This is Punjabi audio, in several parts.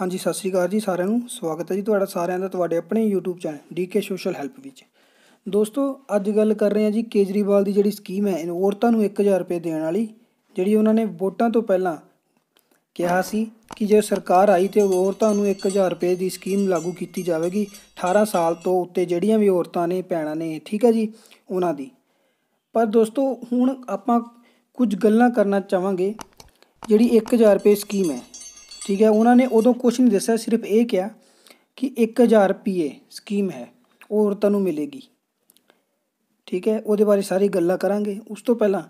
ਹਾਂਜੀ ਸਤਿ ਸ਼੍ਰੀ ਅਕਾਲ ਜੀ ਸਾਰਿਆਂ ਨੂੰ ਸਵਾਗਤ ਹੈ ਜੀ ਤੁਹਾਡਾ ਸਾਰਿਆਂ ਦਾ ਤੁਹਾਡੇ ਆਪਣੇ YouTube channel DK Social Help ਵਿੱਚ ਦੋਸਤੋ ਅੱਜ ਗੱਲ ਕਰ ਰਹੇ ਹਾਂ ਜੀ ਕੇਜਰੀਵਾਲ ਦੀ ਜਿਹੜੀ ਸਕੀਮ ਹੈ ਇਹਨਾਂ ਔਰਤਾਂ ਨੂੰ 1000 ਰੁਪਏ ਦੇਣ ਵਾਲੀ ਜਿਹੜੀ ਉਹਨਾਂ ਨੇ ਵੋਟਾਂ ਤੋਂ ਪਹਿਲਾਂ ਕਿਹਾ ਸੀ ਕਿ ਜੇ ਸਰਕਾਰ ਆਈ ਤੇ ਔਰਤਾਂ ਨੂੰ 1000 ਰੁਪਏ ਦੀ ਸਕੀਮ ਲਾਗੂ ਕੀਤੀ ਜਾਵੇਗੀ 18 ਸਾਲ ਤੋਂ ਉੱਤੇ ਜਿਹੜੀਆਂ ਵੀ ਔਰਤਾਂ ਨੇ ਪੈਣਾ ਨੇ ਠੀਕ ਹੈ ਜੀ ਉਹਨਾਂ ਦੀ ਪਰ ਦੋਸਤੋ ਹੁਣ ਆਪਾਂ ਕੁਝ ਗੱਲਾਂ ਕਰਨਾ ਚਾਹਾਂਗੇ ਜਿਹੜੀ 1000 ਰੁਪਏ ਸਕੀਮ ਹੈ ਠੀਕ ਹੈ ਉਹਨਾਂ ਨੇ ਉਦੋਂ ਕੁਝ ਨਹੀਂ ਦੱਸਿਆ ਸਿਰਫ ਇਹ ਕਿਹਾ ਕਿ 1000 ਰੁਪਏ ਸਕੀਮ ਹੈ ਉਹ ਔਰਤਾਂ ਨੂੰ ਮਿਲੇਗੀ ਠੀਕ ਹੈ ਉਹਦੇ ਬਾਰੇ ਸਾਰੀ ਗੱਲਾਂ ਕਰਾਂਗੇ ਉਸ ਤੋਂ ਪਹਿਲਾਂ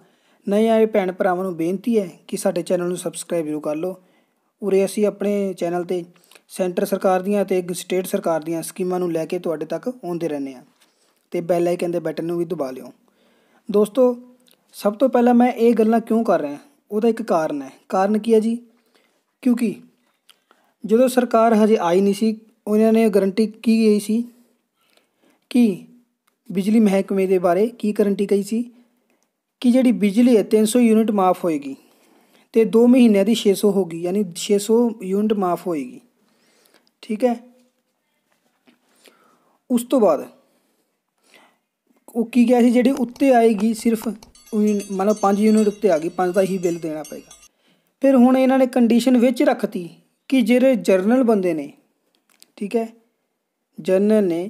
ਨਏ ਆਏ ਭੈਣ ਭਰਾਵਾਂ ਨੂੰ ਬੇਨਤੀ ਹੈ ਕਿ ਸਾਡੇ ਚੈਨਲ ਨੂੰ ਸਬਸਕ੍ਰਾਈਬ ਜ਼ਰੂਰ ਕਰ ਲਓ ਉਰੇ ਅਸੀਂ ਆਪਣੇ ਚੈਨਲ ਤੇ ਸੈਂਟਰ ਸਰਕਾਰ ਦੀਆਂ ਤੇ ਸਟੇਟ ਸਰਕਾਰ ਦੀਆਂ ਸਕੀਮਾਂ ਨੂੰ ਲੈ ਕੇ ਤੁਹਾਡੇ ਤੱਕ ਆਉਂਦੇ ਰਹਿੰਦੇ ਆ ਤੇ ਬੈਲ ਆਈਕਨ ਦੇ ਬਟਨ ਨੂੰ ਵੀ ਦਬਾ ਲਿਓ ਦੋਸਤੋ ਸਭ ਤੋਂ ਪਹਿਲਾਂ ਮੈਂ ਇਹ ਗੱਲਾਂ ਕਿਉਂ ਕਰ ਰਿਹਾ ਉਹਦਾ ਇੱਕ ਕਾਰਨ ਹੈ ਕਾਰਨ ਕੀ ਹੈ ਜੀ ਕਿਉਂਕਿ ਜਦੋਂ ਸਰਕਾਰ ਹਜੇ ਆਈ ਨਹੀਂ ਸੀ ਉਹਨਾਂ ਨੇ ਗਰੰਟੀ ਕੀ ਗਈ ਸੀ ਕਿ ਬਿਜਲੀ ਮਹਿਕਮੇ ਦੇ ਬਾਰੇ ਕੀ ਗਰੰਟੀ ਕਹੀ ਸੀ ਕਿ ਜਿਹੜੀ ਬਿਜਲੀ ਹੈ 300 ਯੂਨਿਟ ਮਾਫ ਹੋਏਗੀ ਤੇ 2 ਮਹੀਨਿਆਂ ਦੀ 600 ਹੋਗੀ ਯਾਨੀ 600 ਯੂਨਿਟ ਮਾਫ ਹੋਏਗੀ ਠੀਕ ਹੈ ਉਸ ਤੋਂ ਬਾਅਦ ਉਹ ਕੀ ਗਿਆ ਸੀ ਜਿਹੜੀ ਉੱਤੇ ਆਏਗੀ ਸਿਰਫ ਮਤਲਬ 5 ਯੂਨਿਟ ਉੱਤੇ ਆ ਗਈ 5 ਦਾ ਹੀ ਬਿੱਲ ਦੇਣਾ ਪਏਗਾ ਫਿਰ ਹੁਣ ਇਹਨਾਂ ਨੇ ਕੰਡੀਸ਼ਨ ਵਿੱਚ ਰੱਖਤੀ ਕਿ ਜਿਹੜੇ ਜਰਨਲ ਬੰਦੇ ਨੇ ਠੀਕ ਹੈ ਜਰਨਲ ਨੇ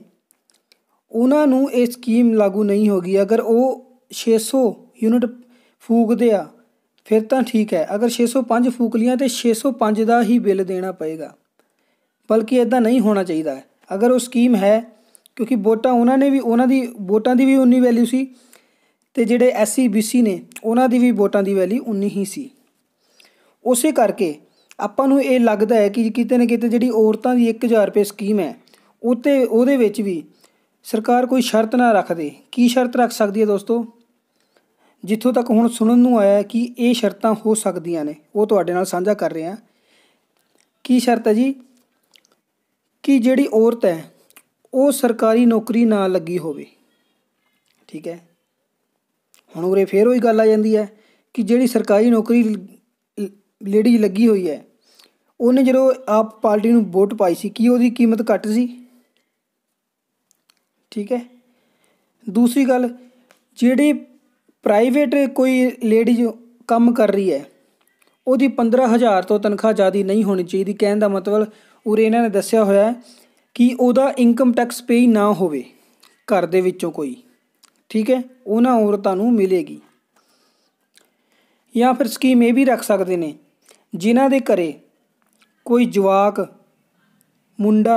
ਉਹਨਾਂ ਨੂੰ ਇਹ ਸਕੀਮ ਲਾਗੂ ਨਹੀਂ ਹੋਗੀ ਅਗਰ ਉਹ 600 ਯੂਨਿਟ ਫੂਕਦੇ ਆ ਫਿਰ ਤਾਂ ਠੀਕ ਹੈ ਅਗਰ 605 ਫੂਕ ਲੀਆਂ ਤੇ 605 ਦਾ ਹੀ ਬਿੱਲ ਦੇਣਾ ਪਏਗਾ ਬਲਕਿ ਇਦਾਂ ਨਹੀਂ ਹੋਣਾ ਚਾਹੀਦਾ ਅਗਰ ਉਹ ਸਕੀਮ ਹੈ ਕਿਉਂਕਿ ਵੋਟਾਂ ਉਹਨਾਂ ਨੇ ਵੀ ਉਹਨਾਂ ਦੀ ਵੋਟਾਂ ਦੀ ਵੀ ਉਨੀ ਵੈਲਿਊ ਸੀ ਤੇ ਜਿਹੜੇ ਐਸਸੀ ਬੀਸੀ ਨੇ ਉਹਨਾਂ ਦੀ ਵੀ ਵੋਟਾਂ ਦੀ ਵੈਲਿਊ ਉਨੀ ਹੀ ਸੀ ਉਸੇ ਕਰਕੇ ਆਪਾਂ ਨੂੰ ਇਹ ਲੱਗਦਾ ਹੈ ਕਿ ਕਿਤੇ ਨਾ ਕਿਤੇ ਜਿਹੜੀ ਔਰਤਾਂ ਦੀ 1000 ਰੁਪਏ ਸਕੀਮ ਹੈ ਉਤੇ ਉਹਦੇ ਵਿੱਚ ਵੀ ਸਰਕਾਰ ਕੋਈ ਸ਼ਰਤ ਨਾ ਰੱਖਦੇ ਕੀ ਸ਼ਰਤ ਰੱਖ ਸਕਦੀ ਹੈ ਦੋਸਤੋ ਜਿੱਥੋਂ ਤੱਕ ਹੁਣ ਸੁਣਨ ਨੂੰ ਆਇਆ ਕਿ ਇਹ ਸ਼ਰਤਾਂ ਹੋ ਸਕਦੀਆਂ ਨੇ ਉਹ ਤੁਹਾਡੇ ਨਾਲ ਸਾਂਝਾ ਕਰ ਰਹੇ ਕੀ ਸ਼ਰਤ ਹੈ ਜੀ ਕਿ ਜਿਹੜੀ ਔਰਤ ਹੈ ਉਹ ਸਰਕਾਰੀ ਨੌਕਰੀ ਨਾ ਲੱਗੀ ਹੋਵੇ ਠੀਕ ਹੈ ਹੁਣ ਉਰੇ ਫੇਰ ਉਹੀ ਗੱਲ ਆ ਜਾਂਦੀ ਹੈ ਕਿ ਜਿਹੜੀ ਸਰਕਾਰੀ ਨੌਕਰੀ ਲੇਡੀ ਲੱਗੀ ਹੋਈ ਹੈ ਉਹਨੇ ਜਦੋਂ ਆਪ ਪਾਰਟੀ ਨੂੰ ਵੋਟ ਪਾਈ ਸੀ ਕੀ ਉਹਦੀ ਕੀਮਤ ਘੱਟ ਸੀ ਠੀਕ ਹੈ ਦੂਸਰੀ ਗੱਲ ਜਿਹੜੀ ਪ੍ਰਾਈਵੇਟ ਕੋਈ ਲੇਡੀ ਕੰਮ ਕਰ ਰਹੀ ਹੈ ਉਹਦੀ 15000 ਤੋਂ ਤਨਖਾਹ ਜ਼ਿਆਦੀ ਨਹੀਂ ਹੋਣੀ ਚਾਹੀਦੀ ਕਹਿਣ ਦਾ ਮਤਲਬ ਉਰੇ ਇਹਨਾਂ ਨੇ ਦੱਸਿਆ ਹੋਇਆ ਹੈ ਕਿ ਉਹਦਾ ਇਨਕਮ ਟੈਕਸ ਪੇ ਨਾ ਹੋਵੇ ਘਰ ਦੇ ਵਿੱਚੋਂ ਕੋਈ ਠੀਕ ਹੈ ਉਹਨਾਂ ਔਰਤਾਂ ਨੂੰ ਮਿਲੇਗੀ ਜਾਂ ਫਿਰ ਸਕੀਮ ਇਹ ਵੀ ਰੱਖ ਸਕਦੇ ਨੇ ਜਿਨ੍ਹਾਂ ਦੇ ਘਰੇ ਕੋਈ ਜਵਾਕ ਮੁੰਡਾ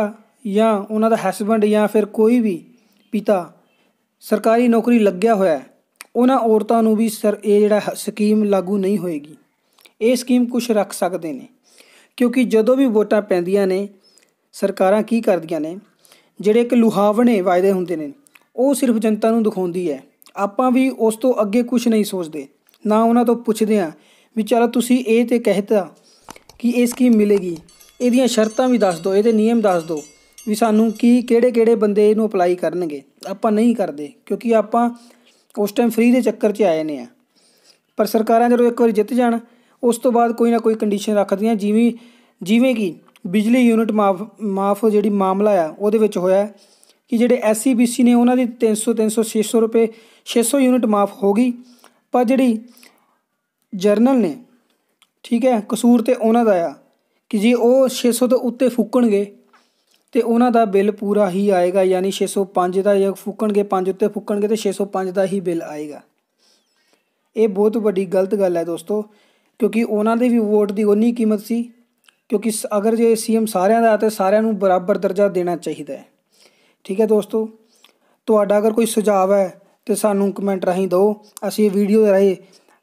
ਜਾਂ ਉਹਨਾਂ ਦਾ ਹਸਬੰਡ ਜਾਂ ਫਿਰ ਕੋਈ ਵੀ ਪਿਤਾ ਸਰਕਾਰੀ ਨੌਕਰੀ ਲੱਗਿਆ ਹੋਇਆ ਉਹਨਾਂ ਔਰਤਾਂ ਨੂੰ ਵੀ ਸਰ ਇਹ ਜਿਹੜਾ ਸਕੀਮ ਲਾਗੂ ਨਹੀਂ ਹੋਏਗੀ ਇਹ ਸਕੀਮ ਕੁਝ ਰੱਖ ਸਕਦੇ ਨੇ ਕਿਉਂਕਿ ਜਦੋਂ ਵੀ ਵੋਟਾਂ ਪੈਂਦੀਆਂ ਨੇ ਸਰਕਾਰਾਂ ਕੀ ਕਰਦੀਆਂ ਨੇ ਜਿਹੜੇ ਇੱਕ ਲੁਹਾਵਣੇ ਵਾਅਦੇ ਹੁੰਦੇ ਨੇ ਉਹ ਸਿਰਫ ਜਨਤਾ ਨੂੰ ਦਿਖਾਉਂਦੀ ਹੈ ਆਪਾਂ ਵੀ ਉਸ ਤੋਂ ਅੱਗੇ ਕੁਝ ਨਹੀਂ ਸੋਚਦੇ ਨਾ ਉਹਨਾਂ ਤੋਂ ਪੁੱਛਦੇ ਆ ਵੀ ਚਲੋ ਤੁਸੀਂ ਇਹ ਤੇ ਕਹਿਤਾ ਕਿ ਇਹ ਸਕੀਮ ਮਿਲੇਗੀ ਇਹਦੀਆਂ ਸ਼ਰਤਾਂ ਵੀ ਦੱਸ ਦਿਓ ਇਹਦੇ ਨਿਯਮ ਦੱਸ ਦਿਓ ਵੀ ਸਾਨੂੰ ਕੀ ਕਿਹੜੇ ਕਿਹੜੇ ਬੰਦੇ ਇਹਨੂੰ ਅਪਲਾਈ ਕਰਨਗੇ ਆਪਾਂ ਨਹੀਂ ਕਰਦੇ ਕਿਉਂਕਿ ਆਪਾਂ ਉਸ ਟਾਈਮ ਫ੍ਰੀ ਦੇ ਚੱਕਰ 'ਚ ਆਏ ਨੇ ਆ ਪਰ ਸਰਕਾਰਾਂ ਜਦੋਂ ਇੱਕ ਵਾਰੀ ਜਿੱਤ ਜਾਣ ਉਸ ਤੋਂ ਬਾਅਦ ਕੋਈ ਨਾ ਕੋਈ ਕੰਡੀਸ਼ਨ ਰੱਖਦੀਆਂ ਜਿਵੇਂ ਜਿਵੇਂ ਕਿ ਬਿਜਲੀ ਯੂਨਿਟ ਮਾਫ ਮਾਫ ਜਿਹੜੀ ਮਾਮਲਾ ਆ ਉਹਦੇ ਵਿੱਚ ਹੋਇਆ ਕਿ ਜਿਹੜੇ ਐਸਸੀਬੀਸੀ ਨੇ ਉਹਨਾਂ ਦੀ 300 300 600 ਰੁਪਏ 600 ਯੂਨਿਟ ਮਾਫ ਹੋ ਗਈ ਪਰ ਜਿਹੜੀ ਜਰਨਲ ਨੇ ਠੀਕ ਹੈ ਕਸੂਰ ਤੇ ਉਹਨਾਂ ਦਾ ਆ ਕਿ ਜੇ ਉਹ 600 ਤੋਂ ਉੱਤੇ ਫੁੱਕਣਗੇ ਤੇ ਉਹਨਾਂ ਦਾ ਬਿੱਲ ਪੂਰਾ ਹੀ ਆਏਗਾ ਯਾਨੀ 605 ਦਾ ਜੇ ਫੁੱਕਣਗੇ 5 ਉੱਤੇ ਫੁੱਕਣਗੇ ਤੇ 605 ਦਾ ਹੀ ਬਿੱਲ ਆਏਗਾ ਇਹ ਬਹੁਤ ਵੱਡੀ ਗਲਤ ਗੱਲ ਹੈ ਦੋਸਤੋ ਕਿਉਂਕਿ ਉਹਨਾਂ ਦੇ ਵੀ ਵੋਟ ਦੀ ਉਨੀ ਕੀਮਤ ਸੀ ਕਿਉਂਕਿ ਅਗਰ ਜੇ ਸੀਐਮ ਸਾਰਿਆਂ ਦਾ ਤੇ ਸਾਰਿਆਂ ਨੂੰ ਬਰਾਬਰ ਦਰਜਾ ਦੇਣਾ ਚਾਹੀਦਾ ਹੈ ਠੀਕ ਹੈ ਦੋਸਤੋ ਤੁਹਾਡਾ ਅਗਰ ਕੋਈ ਸੁਝਾਅ ਹੈ ਤੇ ਸਾਨੂੰ ਕਮੈਂਟ ਰਾਹੀਂ ਦਿਓ ਅਸੀਂ ਇਹ ਵੀਡੀਓ ਰਾਹੀਂ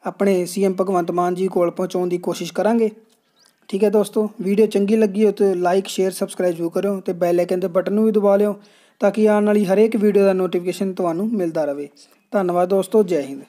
ਆਪਣੇ ਸੀਐਮ ਭਗਵੰਤ ਮਾਨ ਜੀ ਕੋਲ ਪਹੁੰਚਾਉਣ ਦੀ ਕੋਸ਼ਿਸ਼ ਕਰਾਂਗੇ ਠੀਕ ਹੈ ਦੋਸਤੋ ਵੀਡੀਓ ਚੰਗੀ ਲੱਗੀ ਹੋ ਤੇ ਲਾਈਕ ਸ਼ੇਅਰ ਸਬਸਕ੍ਰਾਈਬ ਜੋ ਕਰਿਓ ਤੇ ਬੈਲ ਆਈਕਨ ਦੇ ਬਟਨ ਨੂੰ ਵੀ ਦਬਾ ਲਿਓ ਤਾਂ ਕਿ ਆਉਣ ਵਾਲੀ ਹਰੇਕ ਵੀਡੀਓ ਦਾ ਨੋਟੀਫਿਕੇਸ਼ਨ ਤੁਹਾਨੂੰ ਮਿਲਦਾ ਰਹੇ ਧੰਨਵਾਦ ਦੋਸਤੋ ਜੈ ਹਿੰਦ